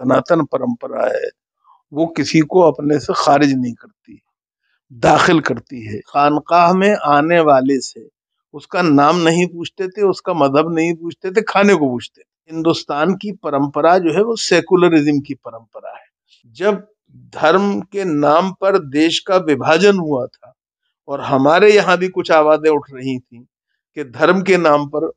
सनातन परंपरा है वो किसी को अपने से खारिज नहीं करती दाखिल करती है खानकाह में आने वाले से उसका नाम नहीं पूछते थे उसका मजहब नहीं पूछते थे खाने को पूछते हिंदुस्तान की परंपरा जो है वो सेकुलरिज्म की परंपरा है जब धर्म के नाम पर देश का विभाजन हुआ था और हमारे यहाँ भी कुछ आवाज़ें उठ रही थी कि धर्म के नाम पर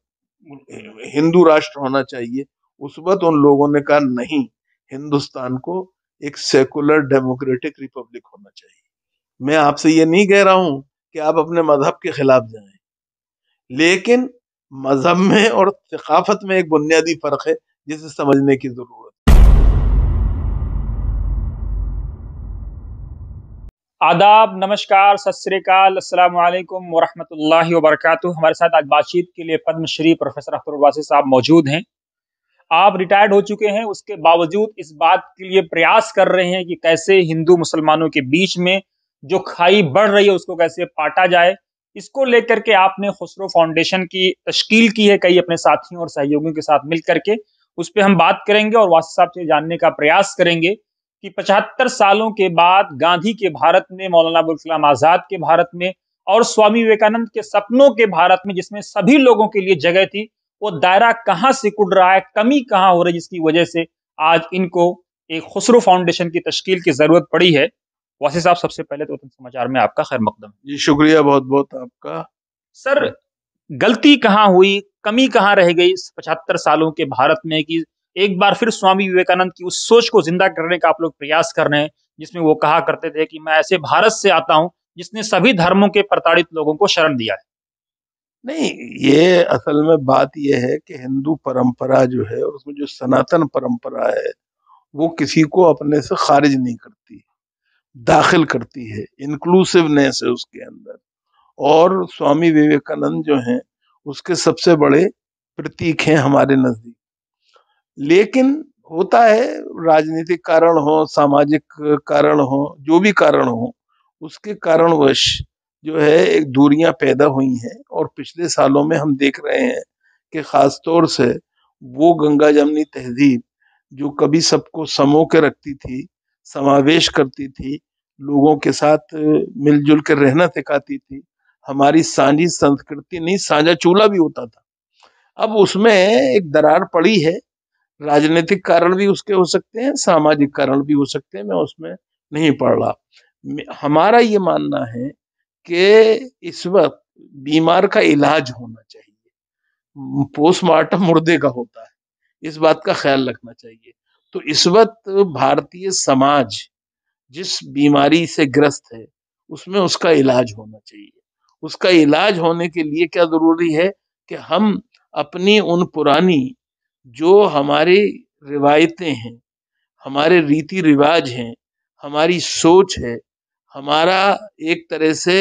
हिंदू राष्ट्र होना चाहिए उस वक्त उन लोगों ने कहा नहीं हिंदुस्तान को एक सेकुलर डेमोक्रेटिक रिपब्लिक होना चाहिए मैं आपसे ये नहीं कह रहा हूं कि आप अपने मजहब के खिलाफ जाएं लेकिन मजहब में और सकाफत में एक बुनियादी फर्क है जिसे समझने की जरूरत आदाब नमस्कार सतरीकाल असलकम वरहमल हमारे साथ आज बातचीत के लिए पद्मश्री प्रोफेसर अख्तरवासी साहब मौजूद हैं आप रिटायर्ड हो चुके हैं उसके बावजूद इस बात के लिए प्रयास कर रहे हैं कि कैसे हिंदू मुसलमानों के बीच में जो खाई बढ़ रही है उसको कैसे पाटा जाए इसको लेकर के आपने खुसरो फाउंडेशन की तश्कील की है कई अपने साथियों और सहयोगियों के साथ मिल करके उस पर हम बात करेंगे और वास्तव साहब से जानने का प्रयास करेंगे कि पचहत्तर सालों के बाद गांधी के भारत में मौलाना अबुल कलाम आज़ाद के भारत में और स्वामी विवेकानंद के सपनों के भारत में जिसमें सभी लोगों के लिए जगह थी वो दायरा कहाँ कुड़ रहा है कमी कहाँ हो रही है जिसकी वजह से आज इनको एक खुसरो फाउंडेशन की तश्कील की ज़रूरत पड़ी है वासी साहब सबसे पहले तो समाचार में आपका खैर मकदम जी शुक्रिया बहुत बहुत आपका सर गलती कहाँ हुई कमी कहाँ रह गई पचहत्तर सालों के भारत में कि एक बार फिर स्वामी विवेकानंद की उस सोच को जिंदा करने का आप लोग प्रयास कर रहे हैं जिसमें वो कहा करते थे कि मैं ऐसे भारत से आता हूँ जिसने सभी धर्मों के प्रताड़ित लोगों को शरण दिया है नहीं ये असल में बात ये है कि हिंदू परंपरा जो है और उसमें जो सनातन परंपरा है वो किसी को अपने से खारिज नहीं करती दाखिल करती है इंक्लूसिवनेस है उसके अंदर और स्वामी विवेकानंद जो हैं उसके सबसे बड़े प्रतीक हैं हमारे नजदीक लेकिन होता है राजनीतिक कारण हो सामाजिक कारण हो जो भी कारण हो उसके कारणवश जो है एक दूरियां पैदा हुई हैं और पिछले सालों में हम देख रहे हैं कि ख़ास तौर से वो गंगा जमनी तहजीब जो कभी सबको समो के रखती थी समावेश करती थी लोगों के साथ मिलजुल कर रहना सिखाती थी हमारी साझी संस्कृति नहीं साझा चूल्हा भी होता था अब उसमें एक दरार पड़ी है राजनीतिक कारण भी उसके हो सकते हैं सामाजिक कारण भी हो सकते हैं मैं उसमें नहीं पढ़ रहा हमारा ये मानना है कि इस वक्त बीमार का इलाज होना चाहिए पोस्टमार्टम मुर्दे का होता है इस बात का ख्याल रखना चाहिए तो इस वक्त भारतीय समाज जिस बीमारी से ग्रस्त है उसमें उसका इलाज होना चाहिए उसका इलाज होने के लिए क्या जरूरी है कि हम अपनी उन पुरानी जो हमारी रिवायतें हैं हमारे रीति रिवाज हैं हमारी सोच है हमारा एक तरह से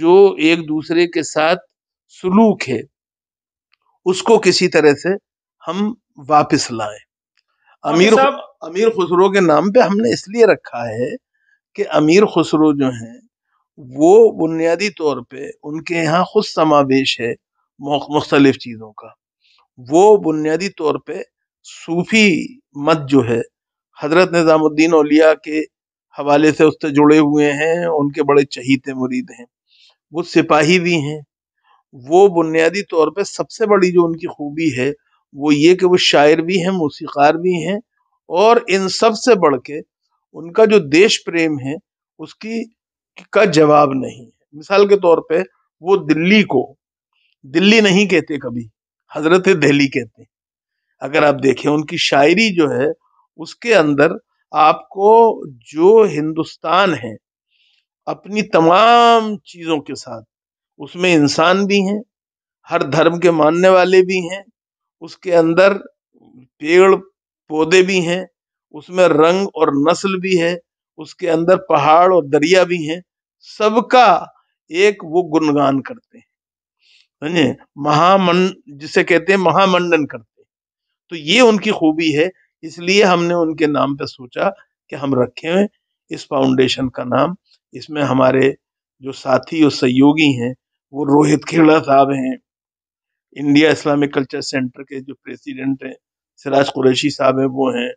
जो एक दूसरे के साथ सुलूक है उसको किसी तरह से हम वापस लाए अमीर अमीर खुसरो के नाम पे हमने इसलिए रखा है कि अमीर खुसरो जो हैं वो बुनियादी तौर पे उनके यहाँ खुद समावेश है मुख्तलिफ चीज़ों का वो बुनियादी तौर पे सूफी मत जो है हजरत निज़ामुद्दीन औलिया के हवाले से उससे जुड़े हुए हैं उनके बड़े चहीते मुरीद हैं वो सिपाही भी हैं वो बुनियादी तौर पे सबसे बड़ी जो उनकी खूबी है वो ये कि वो शायर भी हैं मौसीकार भी हैं और इन सब से बढ़ के उनका जो देश प्रेम है उसकी का जवाब नहीं है मिसाल के तौर पे वो दिल्ली को दिल्ली नहीं कहते कभी हजरत दिल्ली कहते अगर आप देखें उनकी शायरी जो है उसके अंदर आपको जो हिंदुस्तान है अपनी तमाम चीज़ों के साथ उसमें इंसान भी हैं हर धर्म के मानने वाले भी हैं उसके अंदर पेड़ पौधे भी हैं उसमें रंग और नस्ल भी है उसके अंदर पहाड़ और दरिया भी हैं सबका एक वो गुणगान करते हैं समझे जिसे कहते हैं महामंडन करते हैं तो ये उनकी खूबी है इसलिए हमने उनके नाम पे सोचा कि हम रखें इस फाउंडेशन का नाम इसमें हमारे जो साथी और सहयोगी हैं वो रोहित खेड़ा साहब हैं इंडिया इस्लामिक कल्चर सेंटर के जो प्रेसिडेंट हैं सिराज कुरैशी साहब हैं वो हैं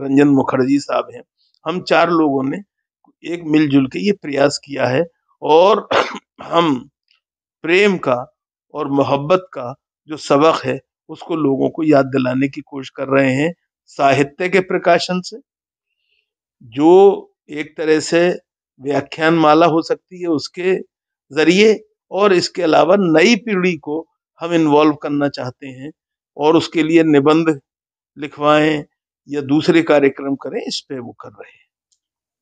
रंजन मुखर्जी साहब हैं हम चार लोगों ने एक मिलजुल के ये प्रयास किया है और हम प्रेम का और मोहब्बत का जो सबक है उसको लोगों को याद दिलाने की कोशिश कर रहे हैं साहित्य के प्रकाशन से जो एक तरह से व्याख्यान माला हो सकती है उसके जरिए और इसके अलावा नई पीढ़ी को हम इन्वॉल्व करना चाहते हैं और उसके लिए निबंध लिखवाएं या दूसरे कार्यक्रम करें इस पे वो कर रहे हैं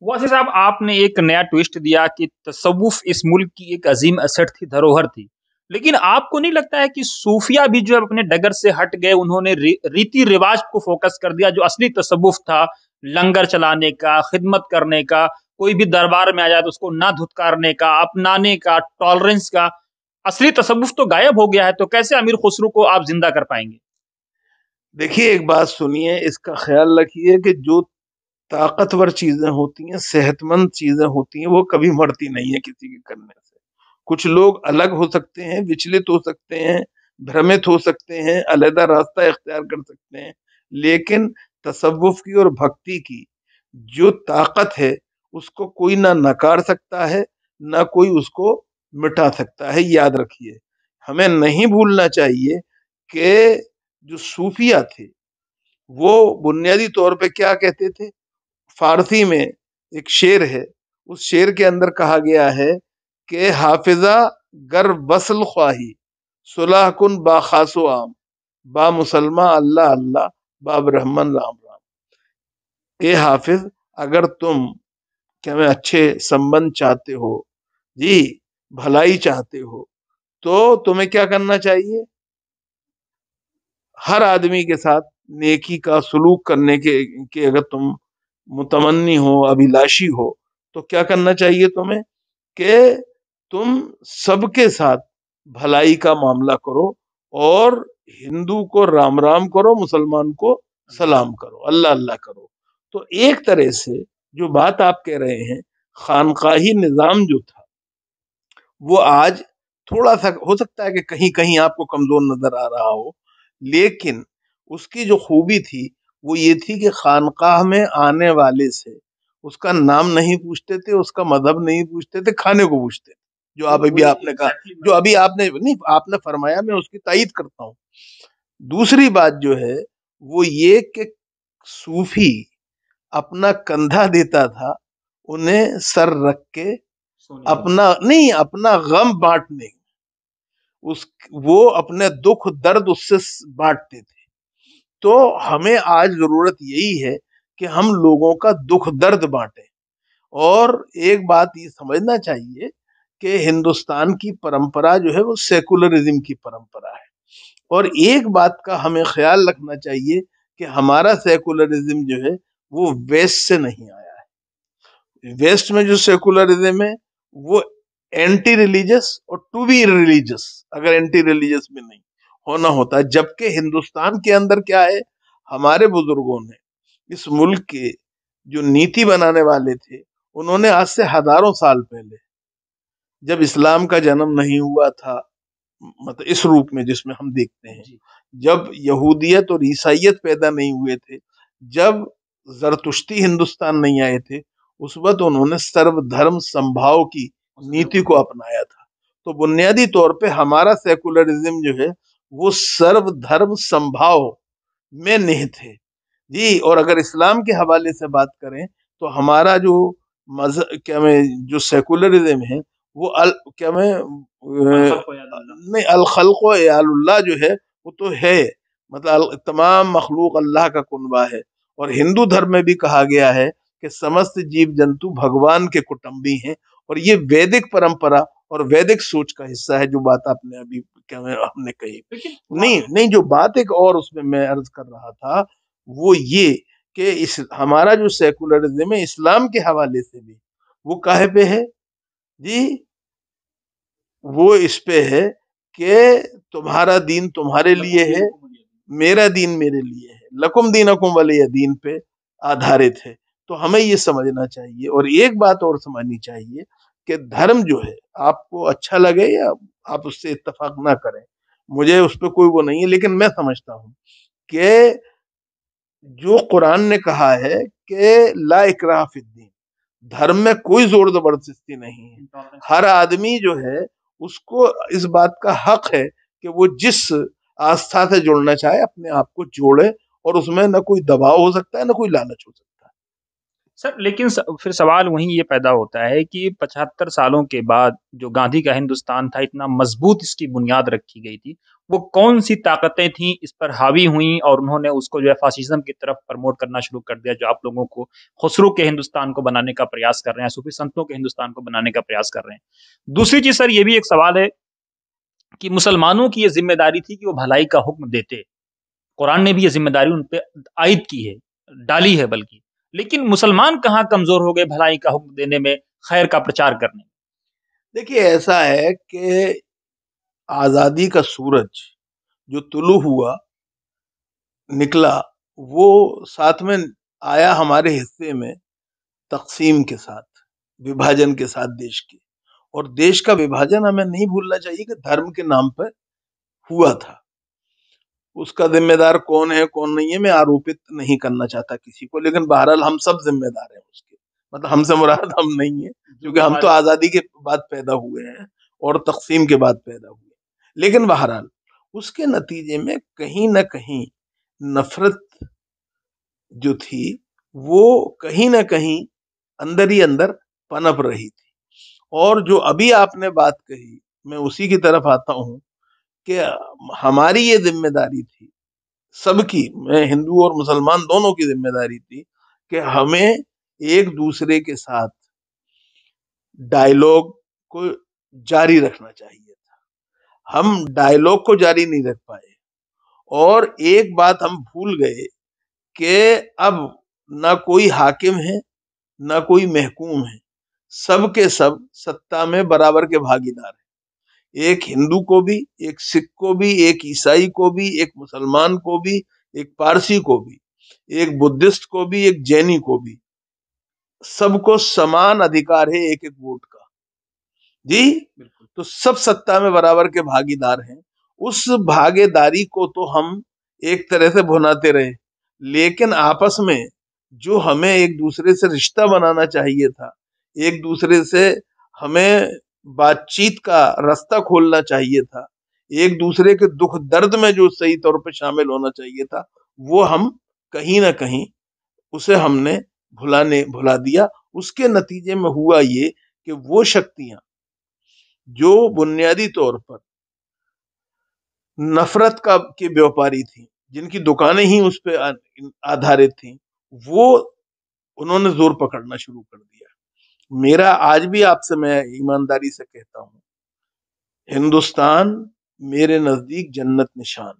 वासी साहब आपने एक नया ट्विस्ट दिया कि तसवुफ इस मुल्क की एक अजीम असर थी धरोहर थी लेकिन आपको नहीं लगता है कि सूफिया भी जो अपने डगर से हट गए उन्होंने रीति रिवाज को फोकस कर दिया जो असली तसवुफ था लंगर चलाने का खिदमत करने का कोई भी दरबार में आ जाए तो उसको ना धुतकारने का अपनाने का टॉलरेंस का असली तसवुफ तो गायब हो गया है तो कैसे अमीर खुसरू को आप जिंदा कर पाएंगे देखिए एक बात सुनिए इसका ख्याल रखिए कि जो ताकतवर चीजें होती हैं सेहतमंद चीजें होती हैं वो कभी मरती नहीं है किसी के करने से कुछ लोग अलग हो सकते हैं विचलित हो सकते हैं भ्रमित हो सकते हैं अलहदा रास्ता इख्तियार कर सकते हैं लेकिन तसवुफ की और भक्ति की जो ताकत है उसको कोई ना नकार सकता है ना कोई उसको मिटा सकता है याद रखिए हमें नहीं भूलना चाहिए कि जो सूफिया थे वो बुनियादी तौर पे क्या कहते थे फारसी में एक शेर है उस शेर के अंदर कहा गया है के हाफिजा गर बसल ख्वाही सुलह कन बा खासो आम बा मुसलमा अल्लाह अल्लाह बाब राम राम ए हाफिज अगर तुम क्या मैं अच्छे संबंध चाहते हो जी भलाई चाहते हो तो तुम्हें क्या करना चाहिए हर आदमी के साथ नेकी का सलूक करने के, के अगर तुम मुतमन्नी हो अभिलाषी हो तो क्या करना चाहिए तुम्हें के तुम सबके साथ भलाई का मामला करो और हिंदू को राम राम करो मुसलमान को सलाम करो अल्लाह अल्लाह करो तो एक तरह से जो बात आप कह रहे हैं खानकाही निज़ाम जो था वो आज थोड़ा सा हो सकता है कि कहीं कहीं आपको कमज़ोर नज़र आ रहा हो लेकिन उसकी जो खूबी थी वो ये थी कि खानकाह में आने वाले से उसका नाम नहीं पूछते थे उसका मजहब नहीं पूछते थे खाने को पूछते थे जो आप अभी आपने कहा जो अभी आपने नहीं आपने फरमाया मैं उसकी तयद करता हूँ दूसरी बात जो है वो ये कि सूफी अपना कंधा देता था उन्हें सर रख के अपना नहीं अपना गम बांटने उस वो अपने दुख दर्द उससे बांटते थे तो हमें आज जरूरत यही है कि हम लोगों का दुख दर्द बांटें और एक बात ये समझना चाहिए कि हिंदुस्तान की परंपरा जो है वो सेकुलरिज्म की परंपरा है और एक बात का हमें ख्याल रखना चाहिए कि हमारा सेकुलरिज्म जो है वो वेस्ट से नहीं आया है वेस्ट में जो सेकुलरिज्म है वो एंटी रिलीजियस और टू बी रिलीजियस अगर एंटी रिलीजियस में नहीं होना होता जबकि हिंदुस्तान के अंदर क्या है हमारे बुजुर्गों ने इस मुल्क के जो नीति बनाने वाले थे उन्होंने आज से हजारों साल पहले जब इस्लाम का जन्म नहीं हुआ था मतलब इस रूप में जिसमें हम देखते हैं जब यहूदियत और ईसाइत पैदा नहीं हुए थे जब जरतुश्ती हिंदुस्तान नहीं आए थे उस वक्त उन्होंने सर्वधर्म संभाव की नीति को अपनाया था तो बुनियादी तौर पे हमारा सेकुलरिज्म जो है वो सर्वधर्म संभाव में निहित है जी और अगर इस्लाम के हवाले से बात करें तो हमारा जो मज क्या में जो सेकुलरिज्म है वो अल क्या मैं नहीं अलखल्क अल्लाह जो है वो तो है मतलब तमाम मखलूक अल्लाह का कुनबा है और हिंदू धर्म में भी कहा गया है कि समस्त जीव जंतु भगवान के कुटुम्बी हैं और ये वैदिक परंपरा और वैदिक सोच का हिस्सा है जो बात आपने अभी क्या हमने कही नहीं नहीं जो बात एक और उसमें मैं अर्ज कर रहा था वो ये कि इस हमारा जो सेकुलरिज्म है इस्लाम के हवाले से भी वो काहे पे है जी वो इस पे है कि तुम्हारा दीन तुम्हारे लिए है मेरा दीन मेरे लिए है लकुम दीन अकुम वाले दीन पे आधारित है तो हमें ये समझना चाहिए और एक बात और समझनी चाहिए कि धर्म जो है आपको अच्छा लगे या आप उससे इतफाक ना करें मुझे उस पर कोई वो नहीं है लेकिन मैं समझता हूँ कि जो कुरान ने कहा है कि ला इकराफिद्दीन धर्म में कोई जोर जबरदस्ती नहीं है हर आदमी जो है उसको इस बात का हक है कि वो जिस आस्था से जुड़ना चाहे अपने आप को जोड़े और उसमें ना कोई दबाव हो सकता है ना कोई लालच हो सकता है सर लेकिन स फिर सवाल वहीं ये पैदा होता है कि पचहत्तर सालों के बाद जो गांधी का हिंदुस्तान था इतना मजबूत इसकी बुनियाद रखी गई थी वो कौन सी ताकतें थीं इस पर हावी हुई और उन्होंने उसको जो है फासिज्म की तरफ प्रमोट करना शुरू कर दिया जो आप लोगों को खुसरू के हिंदुस्तान को बनाने का प्रयास कर रहे हैं सूफी संतों के हिंदुस्तान को बनाने का प्रयास कर रहे हैं दूसरी चीज सर ये भी एक सवाल है कि मुसलमानों की ये जिम्मेदारी थी कि वो भलाई का हुक्म देते कुरान ने भी ये जिम्मेदारी उन पर आयद की है डाली है बल्कि लेकिन मुसलमान कहाँ कमजोर हो गए भलाई का हुक्म देने में खैर का प्रचार करने में देखिए ऐसा है कि आज़ादी का सूरज जो तुलु हुआ निकला वो साथ में आया हमारे हिस्से में तकसीम के साथ विभाजन के साथ देश के और देश का विभाजन हमें नहीं भूलना चाहिए कि धर्म के नाम पर हुआ था उसका जिम्मेदार कौन है कौन नहीं है मैं आरोपित नहीं करना चाहता किसी को लेकिन बहरहाल हम सब जिम्मेदार हैं उसके मतलब हमसे मुराद हम नहीं है क्योंकि हम तो आज़ादी के बाद पैदा हुए हैं और तकसीम के बाद पैदा हुए लेकिन बहरहाल उसके नतीजे में कहीं ना कहीं नफरत जो थी वो कहीं ना कहीं अंदर ही अंदर पनप रही थी और जो अभी आपने बात कही मैं उसी की तरफ आता हूँ कि हमारी ये जिम्मेदारी थी सबकी मैं हिंदू और मुसलमान दोनों की जिम्मेदारी थी कि हमें एक दूसरे के साथ डायलॉग को जारी रखना चाहिए था हम डायलॉग को जारी नहीं रख पाए और एक बात हम भूल गए कि अब ना कोई हाकिम है ना कोई महकूम है सब के सब सत्ता में बराबर के भागीदार हैं एक हिंदू को भी एक सिख को भी एक ईसाई को भी एक मुसलमान को भी एक पारसी को भी एक बुद्धिस्ट को भी एक जैनी को भी सबको समान अधिकार है एक एक वोट का जी तो सब सत्ता में बराबर के भागीदार हैं उस भागीदारी को तो हम एक तरह से भुनाते रहे लेकिन आपस में जो हमें एक दूसरे से रिश्ता बनाना चाहिए था एक दूसरे से हमें बातचीत का रास्ता खोलना चाहिए था एक दूसरे के दुख दर्द में जो सही तौर पर शामिल होना चाहिए था वो हम कहीं ना कहीं उसे हमने भुलाने भुला दिया उसके नतीजे में हुआ ये कि वो शक्तियां जो बुनियादी तौर पर नफरत का के व्यापारी थी जिनकी दुकानें ही उस पर आधारित थी वो उन्होंने जोर पकड़ना शुरू कर दिया मेरा आज भी आपसे मैं ईमानदारी से कहता हूं हिंदुस्तान मेरे नजदीक जन्नत निशान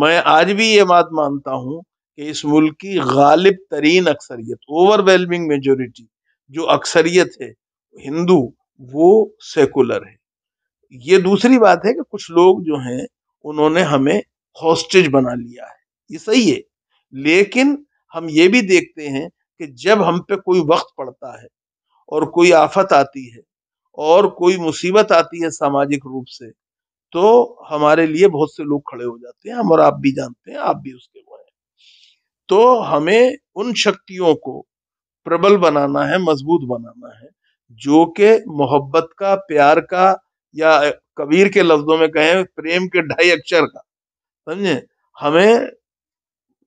मैं आज भी ये बात मानता हूं कि इस मुल्क की गालिब तरीन अक्सरियत ओवरवेलमिंग मेजोरिटी जो अक्सरियत है हिंदू वो सेकुलर है ये दूसरी बात है कि कुछ लोग जो हैं उन्होंने हमें हॉस्टेज बना लिया है ये सही है लेकिन हम ये भी देखते हैं कि जब हम पे कोई वक्त पड़ता है और कोई आफत आती है और कोई मुसीबत आती है सामाजिक रूप से तो हमारे लिए बहुत से लोग खड़े हो जाते हैं हम और आप भी जानते हैं आप भी उसके वो हैं तो हमें उन शक्तियों को प्रबल बनाना है मजबूत बनाना है जो कि मोहब्बत का प्यार का या कबीर के लफ्जों में कहें प्रेम के ढाई अक्षर का समझे हमें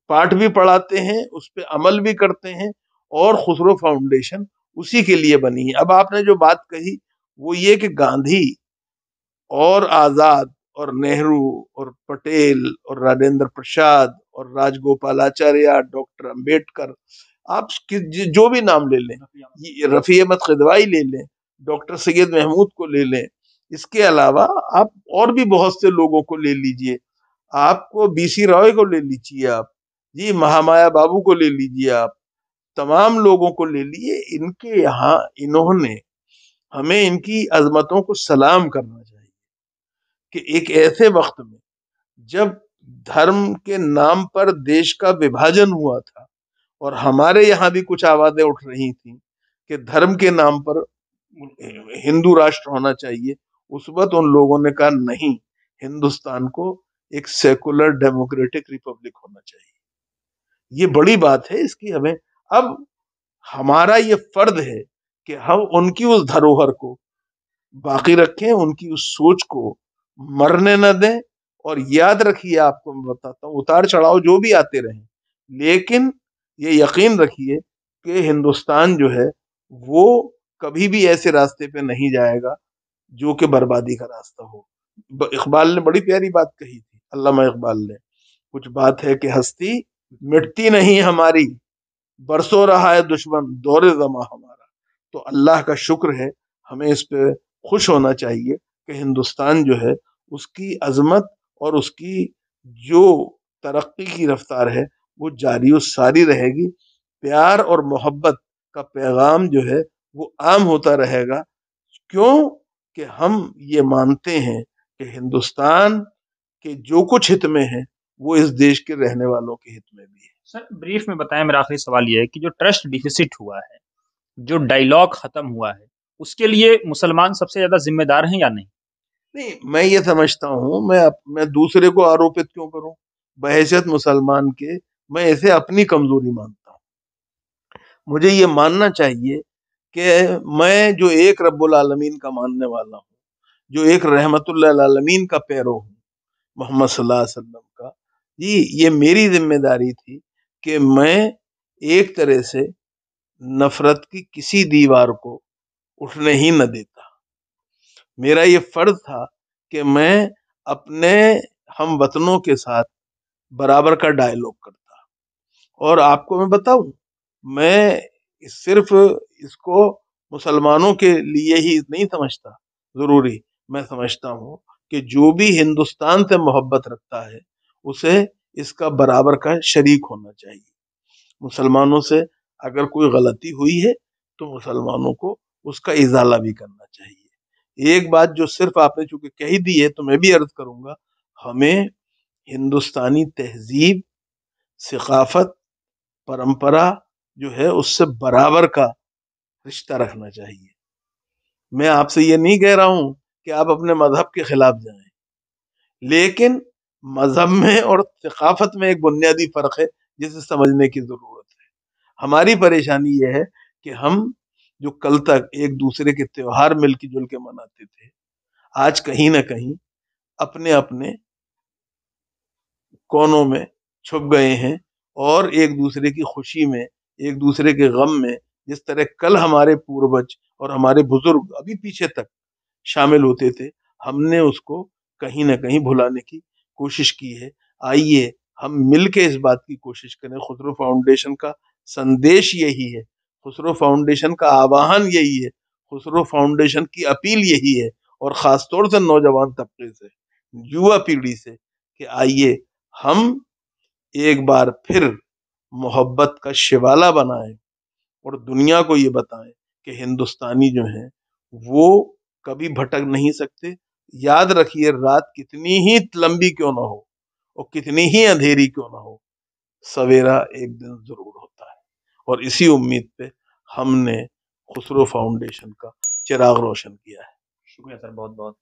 पाठ भी पढ़ाते हैं उस पर अमल भी करते हैं और खुसरो फाउंडेशन उसी के लिए बनी है अब आपने जो बात कही वो ये कि गांधी और आज़ाद और नेहरू और पटेल और राजेंद्र प्रसाद और राजगोपालाचार्य डॉक्टर अंबेडकर आप जो भी नाम ले लें रफ़ी अहमद खदवाई ले लें डॉक्टर सैयद महमूद को ले लें इसके अलावा आप और भी बहुत से लोगों को ले लीजिए आपको बीसी रॉय को ले लीजिए आप जी महामाया बाबू को ले लीजिए आप तमाम लोगों को ले लिए इनके यहाँ इन्होंने हमें इनकी अजमतों को सलाम करना चाहिए कि एक ऐसे वक्त में जब धर्म के नाम पर देश का विभाजन हुआ था और हमारे यहाँ भी कुछ आवाज़ें उठ रही थी कि धर्म के नाम पर हिंदू राष्ट्र होना चाहिए उस वक्त उन लोगों ने कहा नहीं हिंदुस्तान को एक सेकुलर डेमोक्रेटिक रिपब्लिक होना चाहिए ये बड़ी बात है इसकी हमें अब हमारा ये फर्द है कि हम उनकी उस धरोहर को बाकी रखें उनकी उस सोच को मरने न दें और याद रखिए आपको मैं बताता हूँ उतार चढ़ाव जो भी आते रहे लेकिन ये यकीन रखिए कि हिंदुस्तान जो है वो कभी भी ऐसे रास्ते पे नहीं जाएगा जो कि बर्बादी का रास्ता हो इकबाल ने बड़ी प्यारी बात कही थी अल्लाह इकबाल ने कुछ बात है कि हस्ती मिटती नहीं हमारी बरसों रहा है दुश्मन दौरे जमा हमारा तो अल्लाह का शुक्र है हमें इस पर खुश होना चाहिए कि हिंदुस्तान जो है उसकी अजमत और उसकी जो तरक्की की रफ्तार है वो जारी सारी रहेगी प्यार और मोहब्बत का पैगाम जो है वो आम होता रहेगा क्यों कि हम ये मानते हैं कि हिंदुस्तान के जो कुछ हित में है वो इस देश के रहने वालों के हित में भी है सर ब्रीफ में बताएं मेरा आखिरी सवाल यह है कि जो ट्रस्ट डिफिसिट हुआ है जो डायलॉग खत्म हुआ है उसके लिए मुसलमान सबसे ज्यादा जिम्मेदार हैं या नहीं नहीं मैं ये समझता हूँ मैं मैं दूसरे को आरोपित क्यों करूँ बहसियत मुसलमान के मैं इसे अपनी कमजोरी मानता हूँ मुझे ये मानना चाहिए कि मैं जो एक रब्बुल आलमीन का मानने वाला हूँ जो एक रहमतुल्लामीन का पैरो हूँ मोहम्मद वसल्लम का जी ये मेरी जिम्मेदारी थी कि मैं एक तरह से नफरत की किसी दीवार को उठने ही न देता मेरा ये फर्ज था कि मैं अपने हम वतनों के साथ बराबर का डायलॉग करता और आपको मैं बताऊं मैं सिर्फ इसको मुसलमानों के लिए ही नहीं समझता ज़रूरी मैं समझता हूँ कि जो भी हिंदुस्तान से मोहब्बत रखता है उसे इसका बराबर का शरीक होना चाहिए मुसलमानों से अगर कोई गलती हुई है तो मुसलमानों को उसका इजाला भी करना चाहिए एक बात जो सिर्फ आपने चूंकि कही दी है तो मैं भी अर्ज करूंगा हमें हिंदुस्तानी तहजीब सकाफत परंपरा जो है उससे बराबर का रिश्ता रखना चाहिए मैं आपसे ये नहीं कह रहा हूं कि आप अपने मजहब के खिलाफ जाएं लेकिन मज़हब में और सक़ाफ़त में एक बुनियादी फ़र्क है जिसे समझने की ज़रूरत है हमारी परेशानी यह है कि हम जो कल तक एक दूसरे के त्यौहार के जुल के मनाते थे आज कहीं ना कहीं अपने अपने कोनों में छुप गए हैं और एक दूसरे की खुशी में एक दूसरे के गम में जिस तरह कल हमारे पूर्वज और हमारे बुजुर्ग अभी पीछे तक शामिल होते थे हमने उसको कहीं ना कहीं भुलाने की कोशिश की है आइए हम मिलके इस बात की कोशिश करें खुसरो फाउंडेशन का संदेश यही है खुसरो फाउंडेशन का आवाहन यही है खुसरो फाउंडेशन की अपील यही है और ख़ास तौर से नौजवान तबके से युवा पीढ़ी से कि आइए हम एक बार फिर मोहब्बत का शिवाला बनाएं और दुनिया को ये बताएं कि हिंदुस्तानी जो हैं वो कभी भटक नहीं सकते याद रखिए रात कितनी ही लंबी क्यों ना हो और कितनी ही अंधेरी क्यों ना हो सवेरा एक दिन जरूर होता है और इसी उम्मीद पे हमने खुसरो फाउंडेशन का चिराग रोशन किया है शुक्रिया सर बहुत बहुत